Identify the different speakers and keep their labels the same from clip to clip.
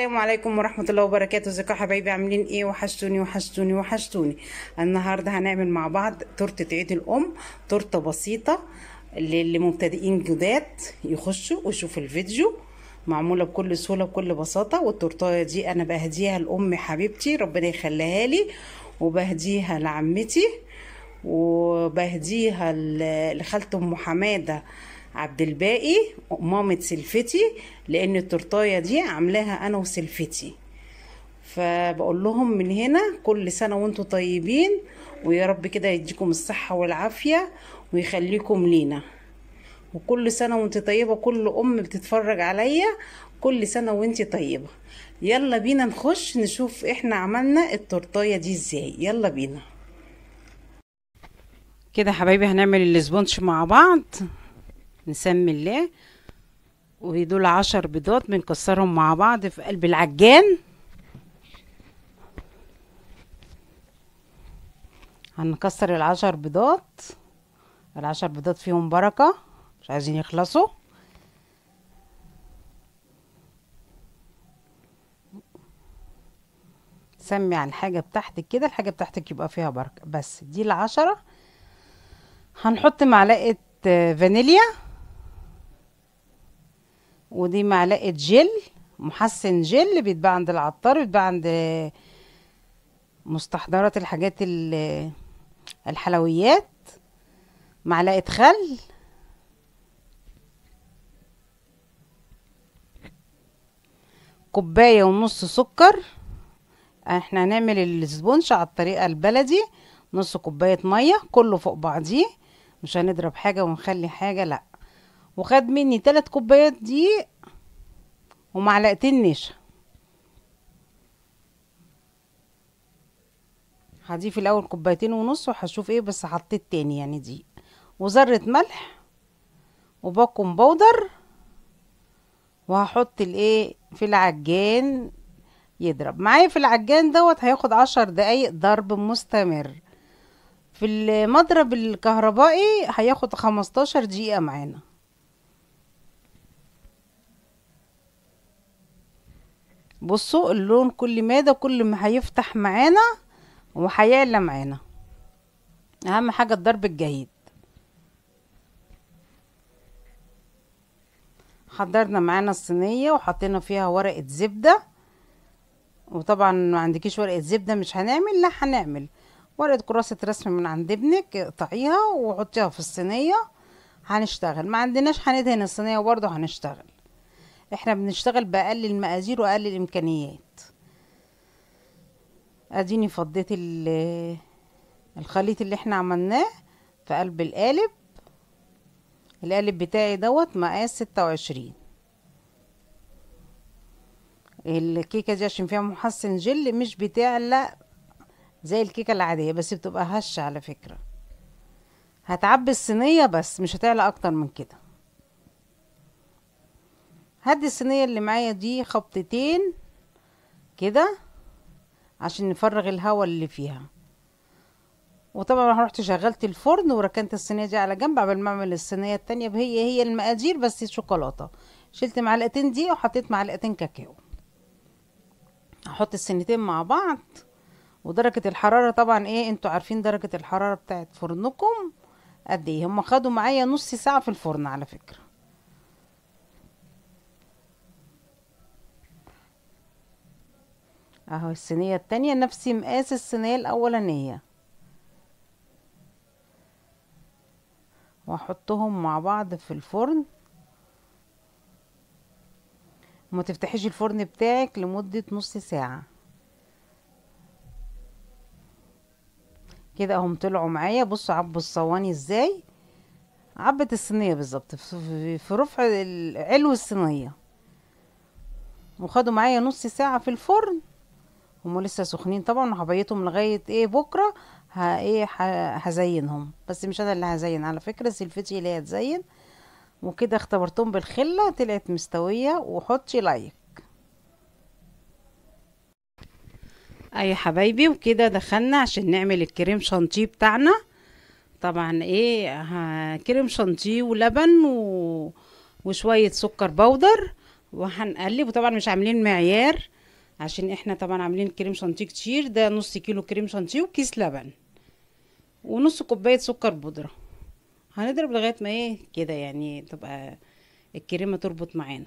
Speaker 1: السلام عليكم ورحمة الله وبركاته ازيكم حبايبي عاملين ايه وحشتوني وحشتوني وحشتوني النهاردة هنعمل مع بعض تورتة عيد الأم تورتة بسيطة للمبتدئين جداد يخشوا ويشوفوا الفيديو معمولة بكل سهولة بكل بساطة والتورتاية دي أنا بهديها لأمي حبيبتي ربنا يخليها لي وبهديها لعمتي وبهديها لخالة أم حماده عبد الباقي مامة سلفتي لان التورتايه دي عاملاها انا وسلفتي فبقول لهم من هنا كل سنه وانتم طيبين ويا رب كده يديكم الصحه والعافيه ويخليكم لينا وكل سنه وانت طيبه كل ام بتتفرج عليا كل سنه وانت طيبه يلا بينا نخش نشوف احنا عملنا التورتايه دي ازاي يلا بينا كده حبايبي هنعمل الاسبونج مع بعض نسمي الله ويدول عشر بيضات بنكسرهم مع بعض في قلب العجان هنكسر العشر بيضات العشر بيضات فيهم بركة مش عايزين يخلصوا سمي على الحاجة بتاعتك كده الحاجة بتاعتك يبقى فيها بركة بس دي العشرة هنحط معلقة آه، فانيليا ودي معلقه جل محسن جل بيتباع عند العطار بيتباع عند مستحضرات الحاجات الحلويات معلقه خل كوبايه ونص سكر احنا هنعمل الاسبونش على الطريقه البلدي نص كوبايه ميه كله فوق بعضيه مش هنضرب حاجه ونخلي حاجه لا وخد مني تلات كوبايات دقيق ومعلقتين نشا هضيف الاول كوبايتين ونص وهشوف ايه بس حطيت تاني يعني دي وذرة ملح وباكم بودر وهحط الايه في العجان يضرب معايا في العجان دوت هياخد عشر دقايق ضرب مستمر في المضرب الكهربائي هياخد خمستاشر دقيقة معانا بصوا اللون كل مادة كل ما هيفتح معانا وهيعلى معانا اهم حاجة الضرب الجيد حضرنا معانا الصينية وحطينا فيها ورقة زبدة وطبعا ما عندكيش ورقة زبدة مش هنعمل لا هنعمل ورقة كراسة رسم من عند ابنك اقطعيها وحطيها في الصينية هنشتغل ما عندناش هندهن الصينية برضه هنشتغل احنا بنشتغل باقل المقادير واقل الامكانيات اديني فضيت الخليط اللي احنا عملناه في قلب القالب القالب بتاعي دوت مقاس ستة وعشرين الكيكة دي عشان فيها محسن جل مش بتعلق زي الكيكة العادية بس بتبقى هشة على فكرة هتعبي الصينية بس مش هتعلق اكتر من كده هدي الصينية اللي معايا دي خبطتين كده عشان نفرغ الهواء اللي فيها وطبعا انا رحت شغلت الفرن وركنت الصينيه دي على جنب قبل ما اعمل الصينيه التانية هي هي المقادير بس شوكولاته شلت معلقتين دي وحطيت معلقتين كاكاو هحط الصينيتين مع بعض ودرجه الحراره طبعا ايه انتوا عارفين درجه الحراره بتاعت فرنكم قد ايه هم خدوا معايا نص ساعه في الفرن على فكره اهو الصينية التانية نفس مقاس الصينية الاولانية واحطهم مع بعض في الفرن ما تفتحيش الفرن بتاعك لمدة نص ساعة كده اهم طلعوا معايا بصوا عبوا الصواني ازاي عبت الصينية بالظبط في رفع علو الصينية وخدوا معايا نص ساعة في الفرن هم لسه سخنين طبعا وهبيطهم لغايه ايه بكره ها ايه هزينهم بس مش انا اللي هزين على فكره سلفتي اللي هتزين وكده اختبرتهم بالخله طلعت مستويه وحطي لايك اي أيوة حبايبي وكده دخلنا عشان نعمل الكريم شانتيه بتاعنا طبعا ايه كريم شانتيه ولبن و... وشويه سكر بودر وهنقلب وطبعا مش عاملين معيار عشان احنا طبعا عاملين كريم شانتيه كتير ده نص كيلو كريم شانتيه وكيس لبن ونص كوبايه سكر بودره هنضرب لغايه ما ايه كده يعني تبقى الكريمه تربط معانا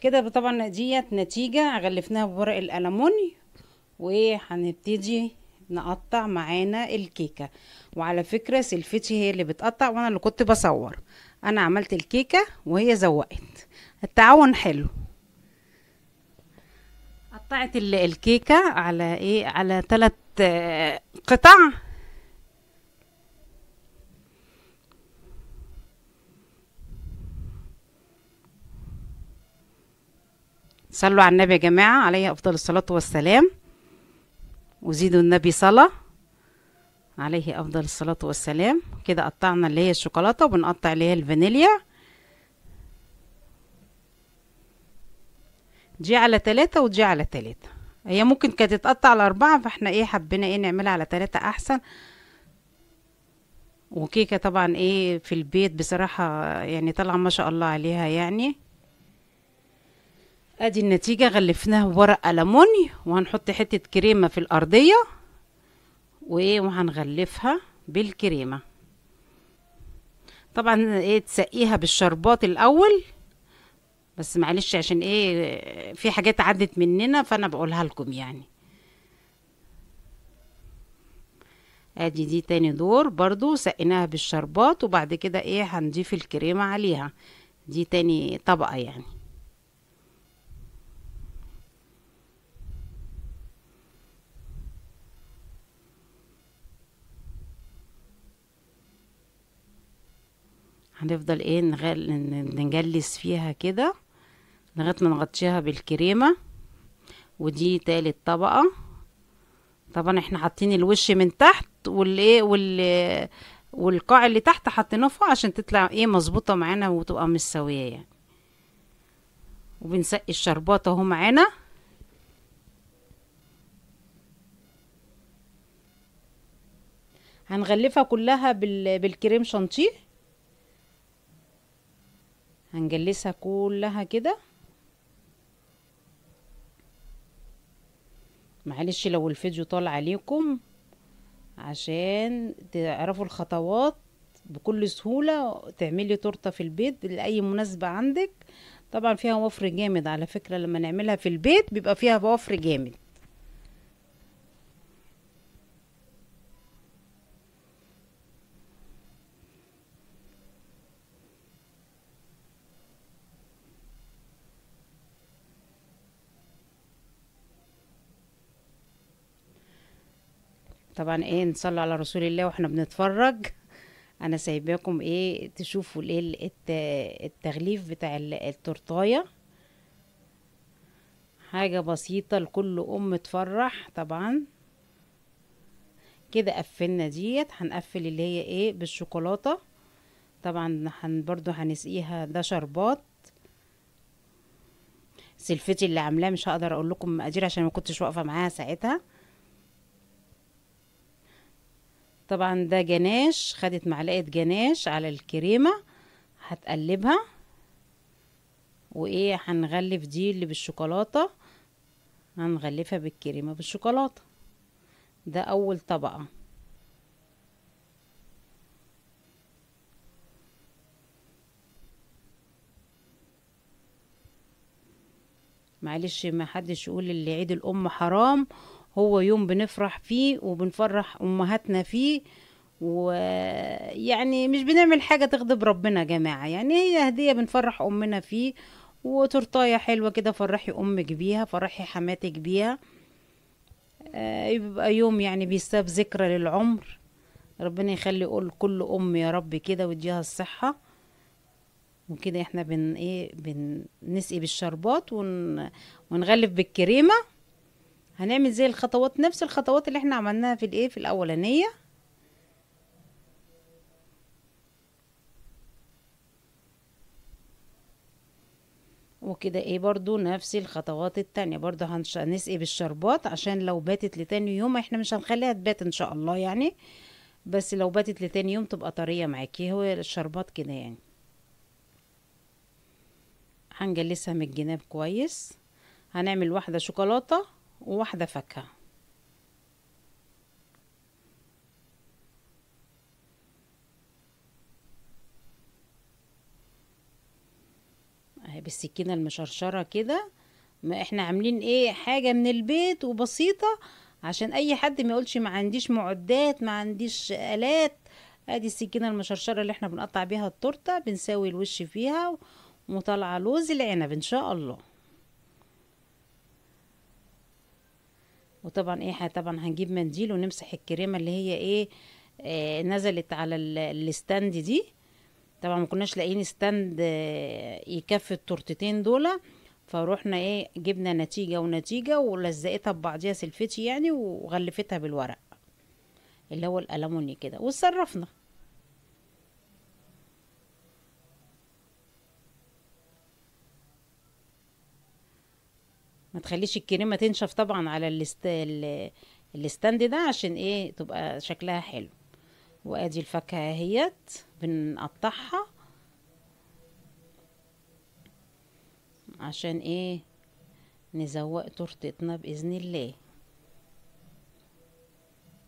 Speaker 1: كده طبعا ديت نتيجه غلفناها بورق الالموني وهنبتدي نقطع معانا الكيكه وعلى فكره سلفتي هي اللي بتقطع وانا اللي كنت بصور انا عملت الكيكه وهي زوقت التعاون حلو قطعت الكيكه على ايه على ثلاث آه، قطع صلوا على النبي يا جماعه عليه افضل الصلاه والسلام وزيدوا النبي صلاه عليه افضل الصلاه والسلام كده قطعنا اللي هي الشوكولاته وبنقطع اللي هي الفانيليا دي على تلاتة ودي على تلاتة هي ممكن كانت تتقطع على أربعة فاحنا ايه حبينا ايه نعملها على تلاتة أحسن وكيكة طبعا ايه في البيت بصراحة يعني طالعة ما شاء الله عليها يعني ادي النتيجة غلفناها بورق ألموني وهنحط حتة كريمة في الأرضية وايه وهنغلفها بالكريمة طبعا ايه تسقيها بالشربات الأول بس معلش عشان ايه في حاجات عدت مننا فانا بقولها لكم يعني ادي دي تاني دور برضو سقيناها بالشربات وبعد كده ايه هنضيف الكريمة عليها دي تاني طبقة يعني هنفضل ايه نغل... نجلس فيها كده لغاية ما نغطيها بالكريمة ودي تالت طبقة طبعا احنا حاطين الوش من تحت والايه وال والقاع اللي تحت حاطينه فوق عشان تطلع ايه مظبوطه معانا وتبقى مش سويه يعني وبنسقي الشربات اهو معانا هنغلفها كلها بال... بالكريم شانتيه هنجلسها كلها كده معلش لو الفيديو طال عليكم عشان تعرفوا الخطوات بكل سهولة تعملي تورتة في البيت لأي مناسبة عندك طبعا فيها وفر جامد على فكرة لما نعملها في البيت بيبقى فيها وفر جامد طبعا ايه نصلي على رسول الله واحنا بنتفرج انا سايباكم ايه تشوفوا ايه التغليف بتاع التورتايه حاجه بسيطه لكل ام تفرح طبعا كده قفلنا ديت هنقفل اللي هي ايه بالشوكولاته طبعا هن برضو هنسقيها ده شربات سلفتي اللي عاملاه مش هقدر اقول لكم مقادير عشان ما كنتش واقفه معاها ساعتها طبعا ده جناش خدت معلقة جناش على الكريمة هتقلبها وايه هنغلف دي اللي بالشوكولاتة هنغلفها بالكريمة بالشوكولاتة ده اول طبقة معلش ما حدش يقول اللي عيد الام حرام هو يوم بنفرح فيه وبنفرح امهاتنا فيه ويعني مش بنعمل حاجة تغضب ربنا يا جماعة يعني هي هدية بنفرح أمنا فيه وترطاية حلوة كده فرحي أمك بيها فرحي حماتك بيها آه، يبقى يوم يعني بيساب ذكرى للعمر ربنا يخلي كل أم يا رب كده وديها الصحة وكده احنا بن ايه بنسقي بالشربات ون... ونغلف بالكريمه هنعمل زي الخطوات نفس الخطوات اللي احنا عملناها في الايه في الاولانيه وكده ايه برضو نفس الخطوات التانية برضو هنسقي بالشربات عشان لو باتت لتاني يوم احنا مش هنخليها تبات ان شاء الله يعني بس لو باتت لتاني يوم تبقى طرية معاكي هو الشربات كده يعني هنجلسها من الجناب كويس هنعمل واحدة شوكولاتة وواحدة فاكهة اهي بالسكينة المشرشرة كده ما احنا عاملين ايه حاجة من البيت وبسيطة عشان اي حد ما يقولش ما عنديش معدات ما عنديش الات ادي السكينة المشرشرة اللي احنا بنقطع بيها التورتة بنساوي الوش فيها وطالعة لوز العنب ان شاء الله وطبعا ايه طبعا هنجيب منديل ونمسح الكريمه اللي هي ايه آه نزلت على الستاند دي طبعا ما كناش لاقيين ستاند آه يكفي التورتتين دول فروحنا ايه جبنا نتيجه ونتيجه ولزقتها ببعضيها سلفتي يعني وغلفتها بالورق اللي هو الالموني كده وصرفنا ما تخليش الكريمه تنشف طبعا على الاست... الستاند ده عشان ايه تبقى شكلها حلو وادي الفاكهه اهيت بنقطعها عشان ايه نزوق تورتتنا باذن الله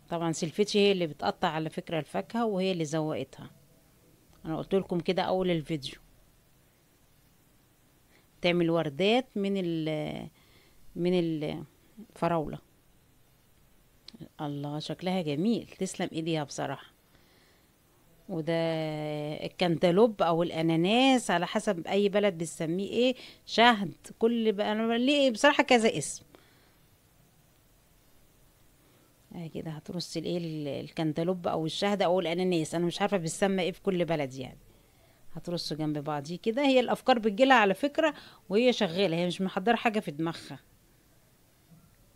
Speaker 1: طبعا سلفتي هي اللي بتقطع على فكره الفاكهه وهي اللي زوقتها انا قلت لكم كده اول الفيديو تعمل وردات من ال من الفراولة الله شكلها جميل تسلم ايديها بصراحة وده الكنتالوب او الاناناس على حسب اي بلد بتسميه ايه شهد كل بقى انا ليه بصراحة كذا اسم اهي كده هترص الايه الكنتالوب او الشهد او الاناناس انا مش عارفة بتسمى ايه في كل بلد يعني هترصه جنب بعضيه كده هي الافكار بتجيلها على فكرة وهي شغالة هي مش محضرة حاجة في دماغها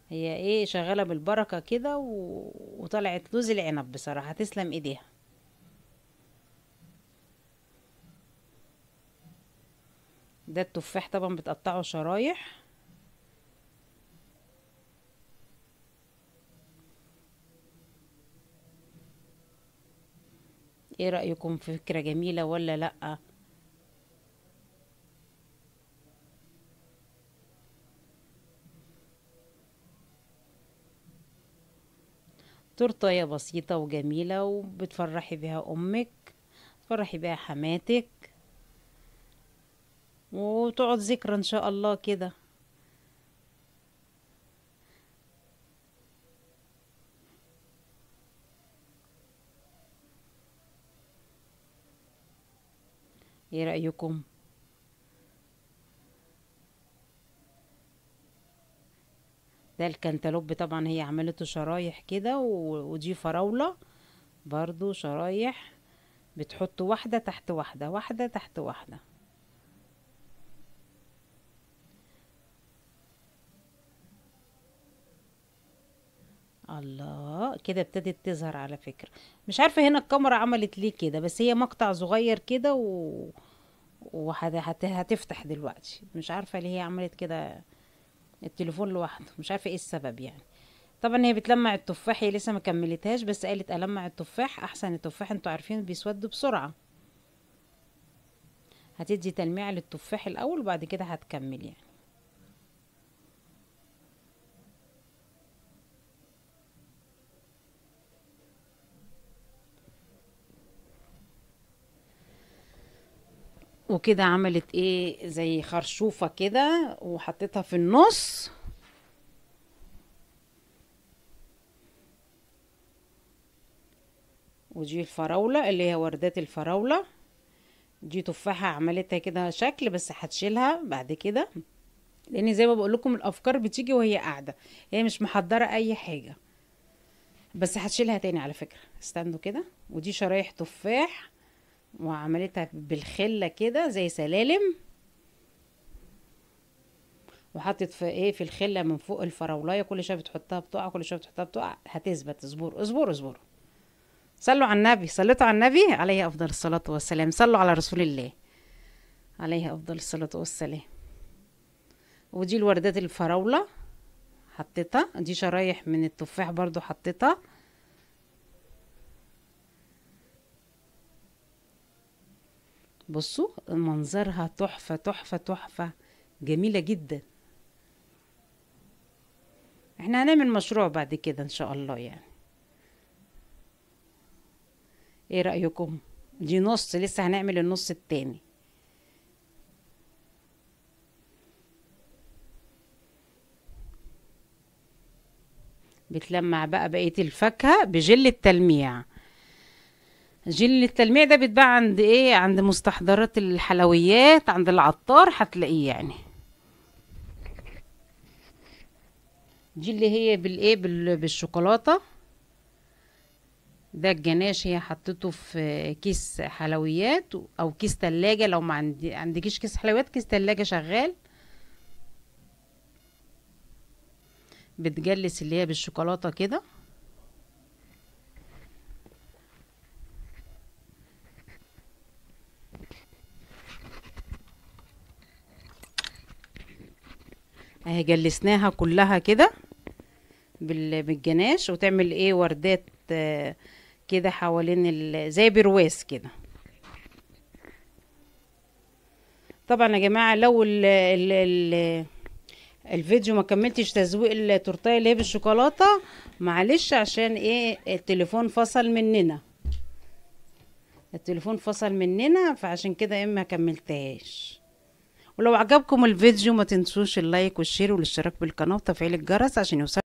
Speaker 1: هي ايه شغالة بالبركة كده و... وطلعت لوز العنب بصراحة تسلم ايديها ده التفاح طبعا بتقطعه شرايح ايه رأيكم في فكرة جميلة ولا لأ تورتاية بسيطة وجميلة وبتفرحي بيها أمك تفرحي بيها حماتك وتقعد ذكرى إن شاء الله كده ايه رأيكم؟ ده الكنتالوب طبعا هي عملته شرايح كده ودي فراولة برضو شرايح بتحط واحدة تحت واحدة واحدة تحت واحدة الله كده ابتدت تظهر على فكرة مش عارفة هنا الكاميرا عملت ليه كده بس هي مقطع صغير كده و... وهتفتح دلوقتي مش عارفة ليه هي عملت كده التليفون لوحده مش عارفه ايه السبب يعني طبعا هي بتلمع التفاح هي لسه ما كملتهاش بس قالت المع التفاح احسن التفاح انتوا عارفين بيسود بسرعه هتدي تلميع للتفاح الاول وبعد كده هتكمل يعني كده عملت ايه زي خرشوفة كده وحطيتها في النص ودي الفراولة اللي هي وردات الفراولة دي تفاحة عملتها كده شكل بس هتشيلها بعد كده لان زي ما بقول لكم الافكار بتيجي وهي قاعدة هي مش محضرة اي حاجة بس هتشيلها تاني على فكرة استنوا كده ودي شرايح تفاح وعملتها بالخله كده زي سلالم وحطت في ايه في الخله من فوق الفراولايه كل شويه بتحطها بتقع كل شويه بتحطها بتقع هتثبت اصبروا اصبروا اصبروا صلوا على النبي صليتوا على النبي عليه افضل الصلاه والسلام صلوا على رسول الله عليه افضل الصلاه والسلام ودي الوردات الفراوله حطيتها دي شرايح من التفاح برضو حطيتها بصوا منظرها تحفة تحفة تحفة جميلة جدا احنا هنعمل مشروع بعد كده ان شاء الله يعني ايه رأيكم دي نص لسه هنعمل النص التاني بتلمع بقى بقية الفاكهة بجل التلميع جل التلميع ده بيتباع عند ايه عند مستحضرات الحلويات عند العطار هتلاقيه يعني اللي هي بالايه بالشوكولاته ده الجناش هي حطيته في كيس حلويات او كيس تلاجة لو ما عندي عندكيش كيس حلويات كيس تلاجة شغال بتجلس اللي هي بالشوكولاته كده اهي جلسناها كلها كده بالجناش وتعمل ايه وردات آه، كده حوالين زي برواز كده طبعا يا جماعه لو الـ الـ الـ الفيديو ما كملتش تزويق التورتايه اللي هي بالشوكولاته معلش عشان ايه التليفون فصل مننا التليفون فصل مننا فعشان كده اما كملتهاش ولو عجبكم الفيديو ما تنسوش اللايك والشير والاشتراك بالقناة وتفعيل الجرس عشان يوصل